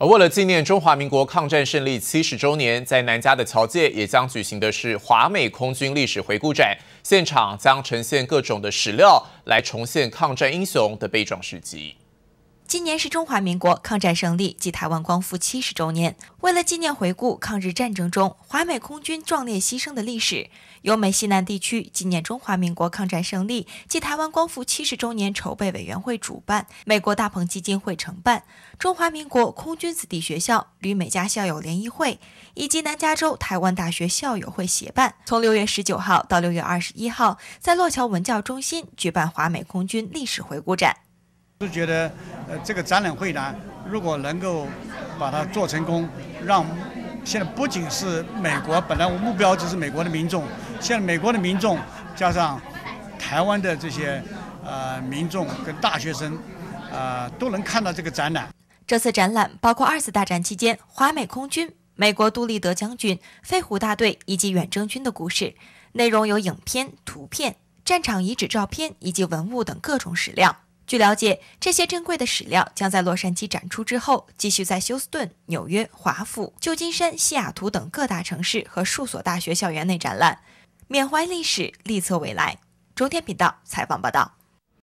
而为了纪念中华民国抗战胜利七十周年，在南加的侨界也将举行的是华美空军历史回顾展，现场将呈现各种的史料，来重现抗战英雄的悲壮事迹。今年是中华民国抗战胜利暨台湾光复七十周年。为了纪念回顾抗日战争中华美空军壮烈牺牲的历史，由美西南地区纪念中华民国抗战胜利暨台湾光复七十周年筹备委员会主办，美国大鹏基金会承办，中华民国空军子弟学校旅美加校友联谊会以及南加州台湾大学校友会协办。从六月十九号到六月二十一号，在洛桥文教中心举办华美空军历史回顾展。是觉得。呃，这个展览会呢，如果能够把它做成功，让现在不仅是美国，本来我目标就是美国的民众，现在美国的民众加上台湾的这些呃民众跟大学生，呃，都能看到这个展览。这次展览包括二次大战期间华美空军、美国杜立德将军、飞虎大队以及远征军的故事，内容有影片、图片、战场遗址照片以及文物等各种史料。据了解，这些珍贵的史料将在洛杉矶展出之后，继续在休斯顿、纽约、华府、旧金山、西雅图等各大城市和数所大学校园内展览，缅怀历史，力测未来。中天频道采访报道。